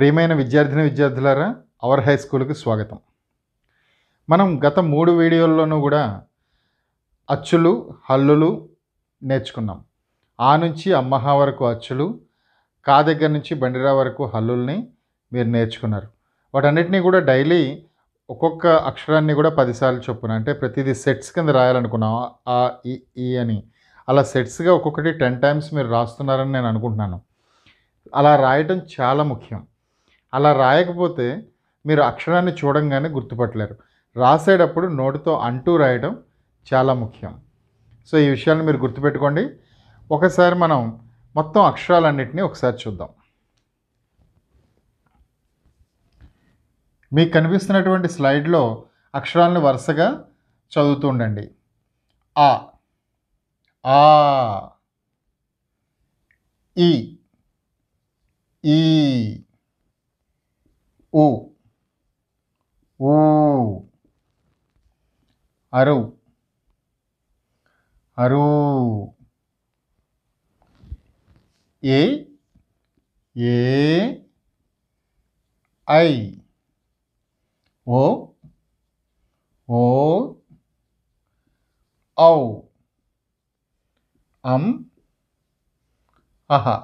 ప్రియమైన విద్యార్థిని విద్యార్థులారా అవర్ హై స్కూల్కి స్వాగతం మనం గత మూడు వీడియోల్లోనూ కూడా అచ్చులు హల్లులు నేర్చుకున్నాం ఆ నుంచి అమ్మహ వరకు అచ్చులు కా దగ్గర నుంచి బండిరా వరకు హల్లుల్ని మీరు నేర్చుకున్నారు వాటన్నిటినీ కూడా డైలీ ఒక్కొక్క అక్షరాన్ని కూడా పదిసార్లు చొప్పున అంటే ప్రతిదీ సెట్స్ కింద రాయాలనుకున్నాం ఆ ఈ అని అలా సెట్స్గా ఒక్కొక్కటి టెన్ టైమ్స్ మీరు రాస్తున్నారని నేను అనుకుంటున్నాను అలా రాయటం చాలా ముఖ్యం అలా రాయకపోతే మీరు అక్షరాన్ని చూడంగానే గుర్తుపట్టలేరు రాసేటప్పుడు నోటితో అంటూ రాయడం చాలా ముఖ్యం సో ఈ విషయాన్ని మీరు గుర్తుపెట్టుకోండి ఒకసారి మనం మొత్తం అక్షరాలన్నింటినీ ఒకసారి చూద్దాం మీకు కనిపిస్తున్నటువంటి స్లైడ్లో అక్షరాలను వరుసగా చదువుతూ ఉండండి ఆ ఆ ఈ ఈ ઓ ઓ અરવ અરવ એ 예, 아이, 오, 오, 아우, 암, 아하.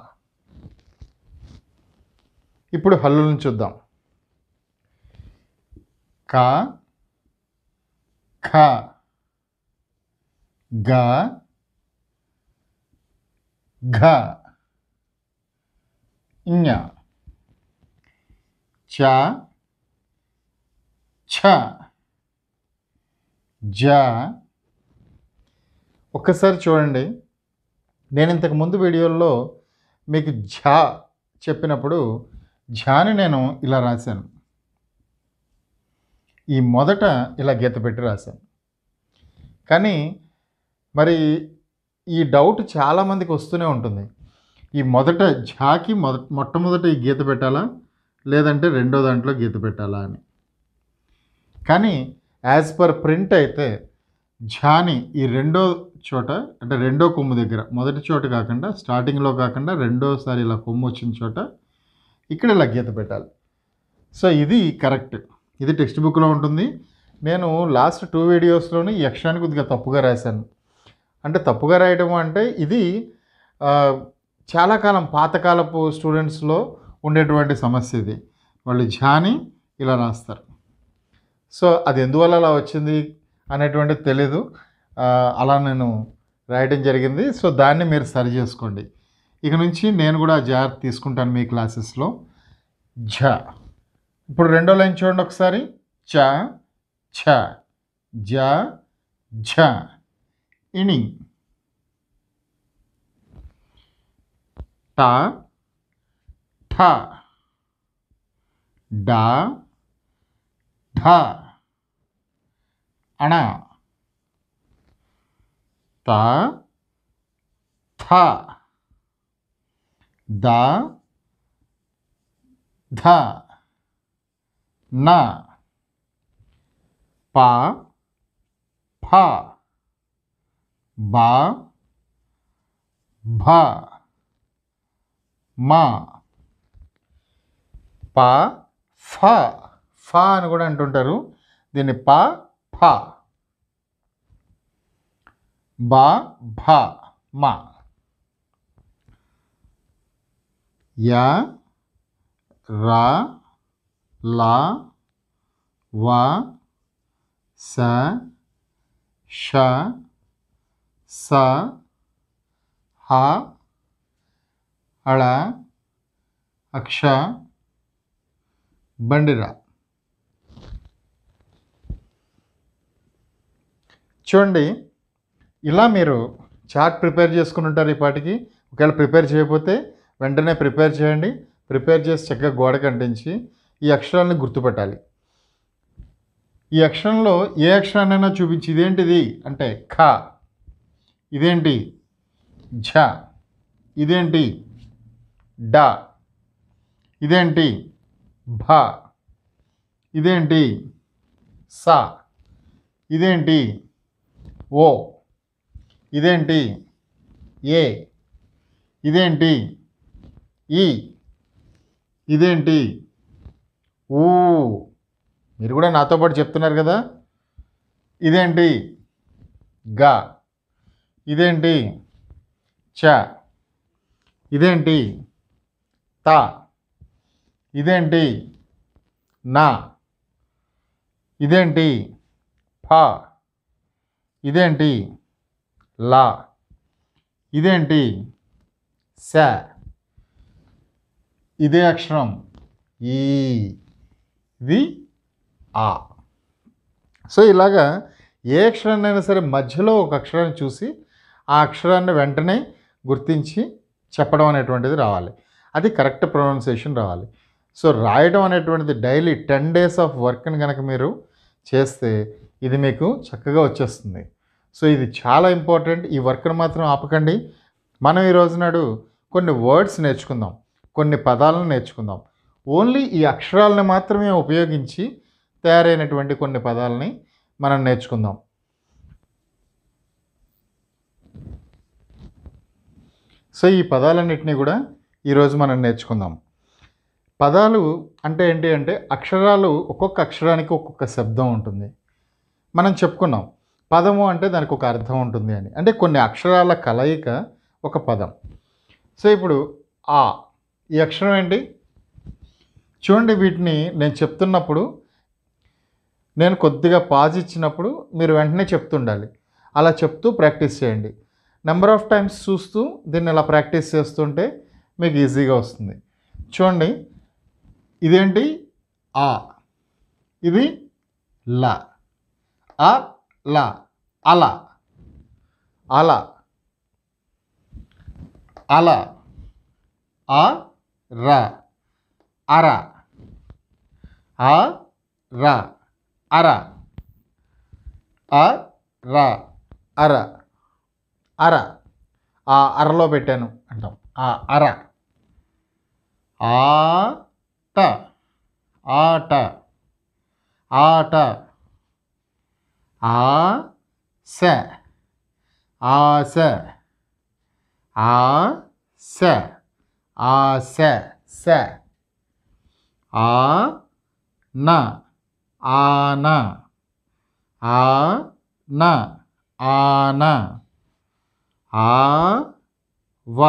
ఇప్పుడు హల్లులను చూద్దాం క ఖ గ ఘ ఞ చ ఛ జ ఒక్కసారి చూడండి నేను ఇంతకు ముందు వీడియోల్లో మీకు ఝా చెప్పినప్పుడు ఝాని నేను ఇలా రాశాను ఈ మొదట ఇలా గీత పెట్టి రాశాను కానీ మరి ఈ డౌట్ చాలామందికి వస్తూనే ఉంటుంది ఈ మొదట ఝాకి మొద మొట్టమొదట ఈ గీత పెట్టాలా లేదంటే రెండో దాంట్లో గీత పెట్టాలా అని కానీ యాజ్ పర్ ప్రింట్ అయితే ఝాని ఈ రెండో చోట అంటే రెండో కొమ్ము దగ్గర మొదటి చోట కాకుండా స్టార్టింగ్లో కాకుండా రెండోసారి ఇలా కొమ్ము వచ్చిన చోట ఇక్కడ ఇలా గీత పెట్టాలి సో ఇది కరెక్ట్ ఇది టెక్స్ట్ బుక్లో ఉంటుంది నేను లాస్ట్ టూ వీడియోస్లోని యక్షాన్ని కొద్దిగా తప్పుగా రాశాను అంటే తప్పుగా రాయటం అంటే ఇది చాలా కాలం పాతకాలపు స్టూడెంట్స్లో ఉండేటువంటి సమస్య ఇది వాళ్ళు ఝాని ఇలా రాస్తారు సో అది ఎందువల్ల అలా వచ్చింది అనేటువంటిది తెలీదు అలా నేను రాయటం జరిగింది సో దాన్ని మీరు సరి చేసుకోండి ఇక నుంచి నేను కూడా జాగ్రత్త తీసుకుంటాను మీ క్లాసెస్లో ఝ अब రెండో লাইন చూడండి ఒకసారి చ ఛ జ ఝ ఇణి ట ఠ డ ఢ అణ త ఠ ద ధ నా పా ఫ బా భ మా ప ఫ ఫ అని కూడా అంటుంటారు దీన్ని ప ఫ బా భ మా యా రా లా వా స ష స హ అళ అక్ష బండిరా చూడండి ఇలా మీరు చార్ట్ ప్రిపేర్ చేసుకుని ఉంటారు ఈపాటికి ఒకవేళ ప్రిపేర్ చేయకపోతే వెంటనే ప్రిపేర్ చేయండి ప్రిపేర్ చేసి చక్కగా గోడకు అంటించి ఈ అక్షరాన్ని గుర్తుపెట్టాలి ఈ అక్షరంలో ఏ అక్షరాన్నైనా చూపించి ఇదేంటిది అంటే ఖ ఇదేంటి ఝ ఇదేంటి డ ఇదేంటి భ ఇదేంటి స ఇదేంటి ఓ ఇదేంటి ఏ ఇదేంటి ఈ ఇదేంటి ఊ మీరు కూడా నాతో పాటు చెప్తున్నారు కదా ఇదేంటి గా ఇదేంటి చ ఇదేంటి త ఇదేంటి నా ఇదేంటి ఫ ఇదేంటి లా ఇదేంటి శ ఇదే అక్షరం ఈ వి ఆ సో ఇలాగా ఏ అక్షరాన్నైనా సరే మధ్యలో ఒక అక్షరాన్ని చూసి ఆ అక్షరాన్ని వెంటనే గుర్తించి చెప్పడం అనేటువంటిది రావాలి అది కరెక్ట్ ప్రొనౌన్సియేషన్ రావాలి సో రాయడం అనేటువంటిది డైలీ టెన్ డేస్ ఆఫ్ వర్క్ని కనుక మీరు చేస్తే ఇది మీకు చక్కగా వచ్చేస్తుంది సో ఇది చాలా ఇంపార్టెంట్ ఈ వర్క్ను మాత్రం ఆపకండి మనం ఈ రోజు నాడు కొన్ని వర్డ్స్ నేర్చుకుందాం కొన్ని పదాలను నేర్చుకుందాం ఓన్లీ ఈ అక్షరాలని మాత్రమే ఉపయోగించి తయారైనటువంటి కొన్ని పదాలని మనం నేర్చుకుందాం సో ఈ పదాలన్నింటినీ కూడా ఈరోజు మనం నేర్చుకుందాం పదాలు అంటే ఏంటి అంటే అక్షరాలు ఒక్కొక్క అక్షరానికి ఒక్కొక్క శబ్దం ఉంటుంది మనం చెప్పుకున్నాం పదము అంటే దానికి ఒక అర్థం ఉంటుంది అని అంటే కొన్ని అక్షరాల కలయిక ఒక పదం సో ఇప్పుడు ఆ ఈ అక్షరం ఏంటి చూడండి వీటిని నేను చెప్తున్నప్పుడు నేను కొద్దిగా పాజ్ ఇచ్చినప్పుడు మీరు వెంటనే చెప్తుండాలి అలా చెప్తూ ప్రాక్టీస్ చేయండి నెంబర్ ఆఫ్ టైమ్స్ చూస్తూ దీన్ని ఇలా ప్రాక్టీస్ చేస్తుంటే మీకు ఈజీగా వస్తుంది చూడండి ఇదేంటి ఆ ఇది లా ఆ లా అలా అలా అలా ఆ రా అరా ఆ ర అర ఆ ర అర అర ఆ అరలో పెట్టాను అంటాం ఆ అర ఆట ఆట ఆట ఆ స ఆశ ఆశ ఆశ స ఆ న ఆన ఆ న ఆన ఆ వ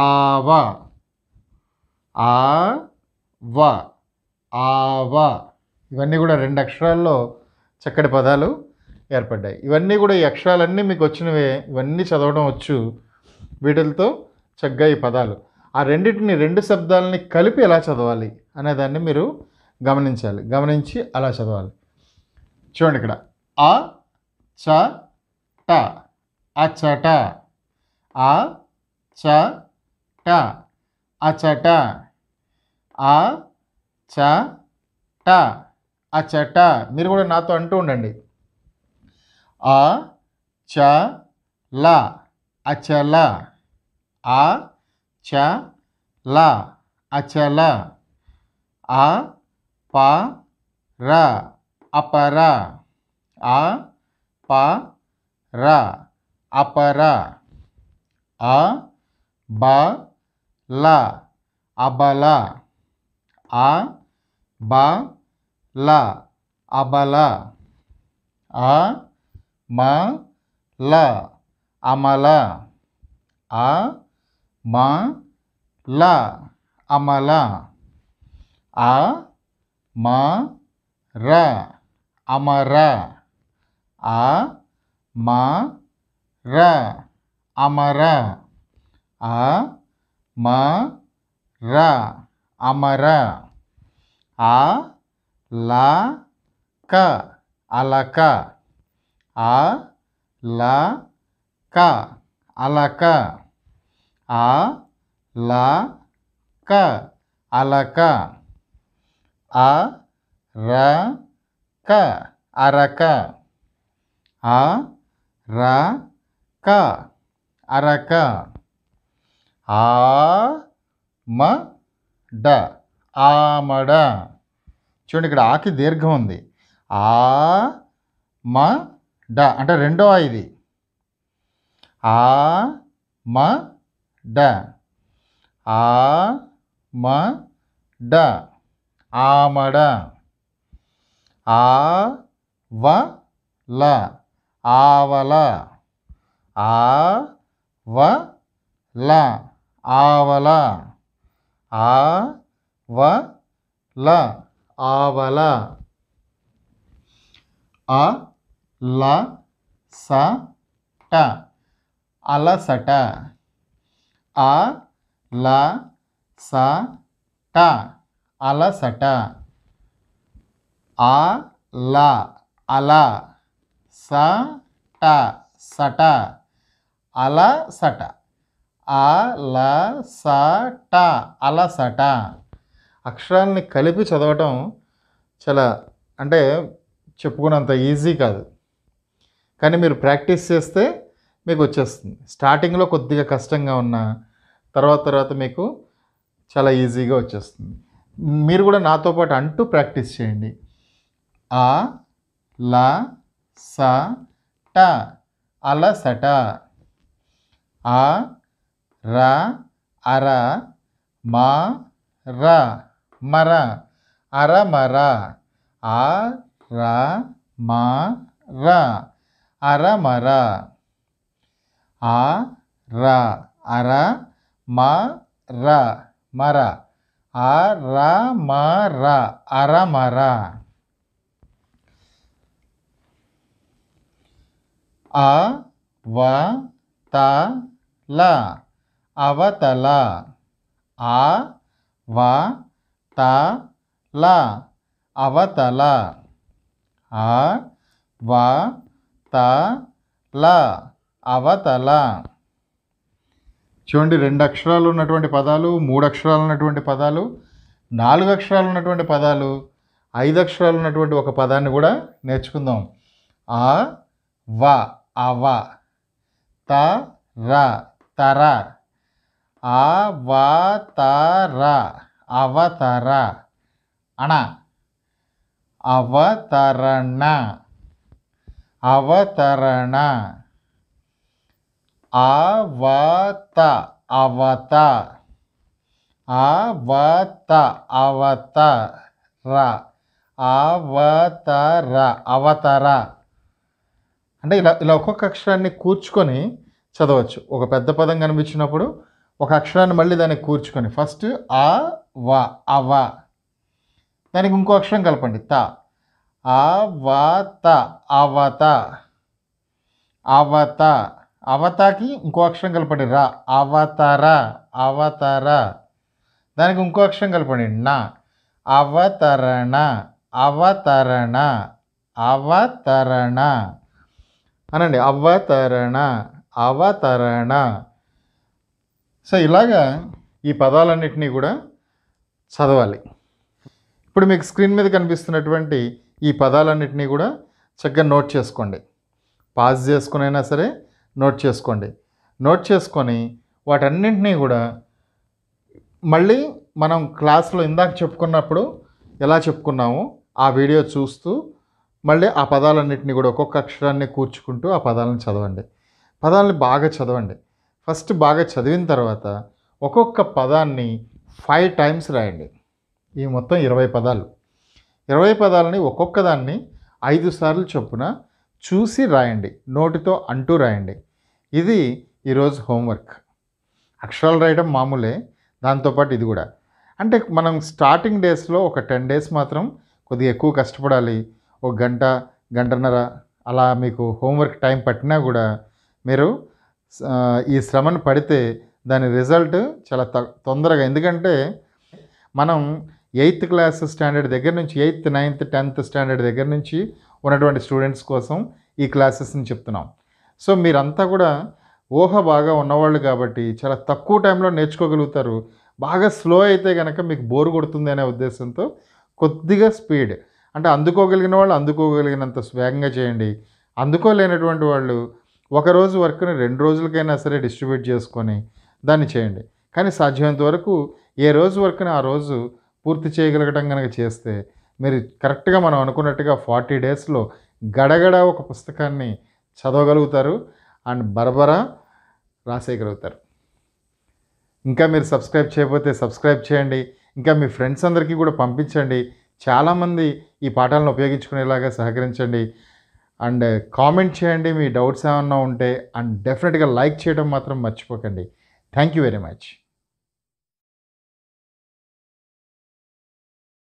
ఆవ ఆ వ ఆవ ఇవన్నీ కూడా రెండు అక్షరాల్లో చక్కటి పదాలు ఏర్పడ్డాయి ఇవన్నీ కూడా ఈ అక్షరాలన్నీ మీకు వచ్చినవే ఇవన్నీ చదవడం వచ్చు వీటితో చక్కగా ఈ పదాలు ఆ రెండింటిని రెండు శబ్దాలని కలిపి ఎలా చదవాలి అనేదాన్ని మీరు గమనించాలి గమనించి అలా చదవాలి చూడండి ఇక్కడ ఆ చ ట అచట ఆ చ ట అచట ఆ చ ట అచట మీరు కూడా నాతో అంటూ ఉండండి ఆ చ ల అచల ఆ చ ల అచల ఆ पा र अपरा आ पा र अपरा अ ब ल अबला आ ब ल अबला अ म ल अमला आ म ल अमला आ ma ra amara a ma ra amara a ma ra amara a la ka alaka a la ka alaka a la ka alaka అ ర క అరక అ ర క అరక ఆ మ డ ఆమడ చూడండి ఇక్కడ ఆకి దీర్ఘం ఉంది ఆ మ డ అంటే రెండో ఇది ఆ మ డ ఆ మ డ ஆமட ஆ வ ல ஆவல ஆ வ ல ஆவல ஆ வ ல ஆவல அ ல ச ட அலசட்ட அ ல ச ட అలసట ఆ ల అల స ట సట అలసట ఆ ల స ట అలసట అక్షరాల్ని కలిపి చదవటం చాలా అంటే చెప్పుకున్నంత ఈజీ కాదు కానీ మీరు ప్రాక్టీస్ చేస్తే మీకు వచ్చేస్తుంది స్టార్టింగ్లో కొద్దిగా కష్టంగా ఉన్న తర్వాత తర్వాత మీకు చాలా ఈజీగా వచ్చేస్తుంది మీరు కూడా నాతో పాటు అంటూ ప్రాక్టీస్ చేయండి ఆ ల స ట అలసట ఆ ర అర మా ర మర అర మర ఆ ర మా ర అర మర ఆ ర అర మా ర మర आरामारा आरामारा आ वा ता ला అవతల ఆ వ త ల అవతల ఆ వ త ల అవతల చూడండి రెండు అక్షరాలు ఉన్నటువంటి పదాలు మూడు అక్షరాలు ఉన్నటువంటి పదాలు నాలుగు అక్షరాలు ఉన్నటువంటి పదాలు ఐదు అక్షరాలు ఉన్నటువంటి ఒక పదాన్ని కూడా నేర్చుకుందాం ఆ వ అవ త ర తర ఆ వ త ర అవతర అణ అవతరణ అవతరణ అవత అవత అవత అవత ర అవతర అవతర అంటే ఇలా ఇలా ఒక్కొక్క అక్షరాన్ని కూర్చుకొని చదవచ్చు ఒక పెద్ద పదం కనిపించినప్పుడు ఒక అక్షరాన్ని మళ్ళీ దాన్ని కూర్చుకొని ఫస్ట్ ఆ వ అవ దానికి ఇంకో అక్షరం కలపండి త అవత అవత అవత అవతాకి ఇంకో అక్షరం కలపండి రా అవతార అవతార దానికి ఇంకో అక్షరం కలపండి నా అవతరణ అవతరణ అవతరణ అనండి అవతరణ అవతరణ సో ఇలాగా ఈ పదాలన్నింటినీ కూడా చదవాలి ఇప్పుడు మీకు స్క్రీన్ మీద కనిపిస్తున్నటువంటి ఈ పదాలన్నింటినీ కూడా చక్కగా నోట్ చేసుకోండి పాజ్ చేసుకునైనా సరే నోట్ చేసుకోండి నోట్ చేసుకొని వాటన్నింటినీ కూడా మళ్ళీ మనం క్లాస్లో ఇందాక చెప్పుకున్నప్పుడు ఎలా చెప్పుకున్నామో ఆ వీడియో చూస్తూ మళ్ళీ ఆ పదాలన్నింటినీ కూడా ఒక్కొక్క అక్షరాన్ని కూర్చుకుంటూ ఆ పదాలను చదవండి పదాలని బాగా చదవండి ఫస్ట్ బాగా చదివిన తర్వాత ఒక్కొక్క పదాన్ని ఫైవ్ టైమ్స్ రాయండి ఈ మొత్తం ఇరవై పదాలు ఇరవై పదాలని ఒక్కొక్క దాన్ని ఐదు సార్లు చొప్పున చూసి రాయండి నోటితో అంటూ రాయండి ఇది ఈరోజు హోంవర్క్ అక్షరాలు రాయడం మామూలే దాంతోపాటు ఇది కూడా అంటే మనం స్టార్టింగ్ డేస్లో ఒక టెన్ డేస్ మాత్రం కొద్దిగా ఎక్కువ కష్టపడాలి ఒక గంట గంటన్నర అలా మీకు హోంవర్క్ టైం పట్టినా కూడా మీరు ఈ శ్రమను పడితే దాని రిజల్ట్ చాలా తొందరగా ఎందుకంటే మనం ఎయిత్ క్లాస్ స్టాండర్డ్ దగ్గర నుంచి ఎయిత్ నైన్త్ టెన్త్ స్టాండర్డ్ దగ్గర నుంచి ఉన్నటువంటి స్టూడెంట్స్ కోసం ఈ క్లాసెస్ని చెప్తున్నాం సో మీరంతా కూడా ఊహ బాగా ఉన్నవాళ్ళు కాబట్టి చాలా తక్కువ టైంలో నేర్చుకోగలుగుతారు బాగా స్లో అయితే కనుక మీకు బోర్ కొడుతుంది అనే ఉద్దేశంతో కొద్దిగా స్పీడ్ అంటే అందుకోగలిగిన వాళ్ళు అందుకోగలిగినంత వేగంగా చేయండి అందుకోలేనటువంటి వాళ్ళు ఒకరోజు వర్క్ని రెండు రోజులకైనా సరే డిస్ట్రిబ్యూట్ చేసుకొని దాన్ని చేయండి కానీ సాధ్యమైనంత వరకు ఏ రోజు వర్క్ని ఆ రోజు పూర్తి చేయగలగటం కనుక చేస్తే మీరు కరెక్ట్గా మనం అనుకున్నట్టుగా ఫార్టీ డేస్లో గడగడ ఒక పుస్తకాన్ని చదవగలుగుతారు అండ్ బరబరా రాసేయగలుగుతారు ఇంకా మీరు సబ్స్క్రైబ్ చేయకపోతే సబ్స్క్రైబ్ చేయండి ఇంకా మీ ఫ్రెండ్స్ అందరికీ కూడా పంపించండి చాలామంది ఈ పాఠాలను ఉపయోగించుకునేలాగా సహకరించండి అండ్ కామెంట్ చేయండి మీ డౌట్స్ ఏమన్నా ఉంటే అండ్ డెఫినెట్గా లైక్ చేయడం మాత్రం మర్చిపోకండి థ్యాంక్ యూ వెరీ మచ్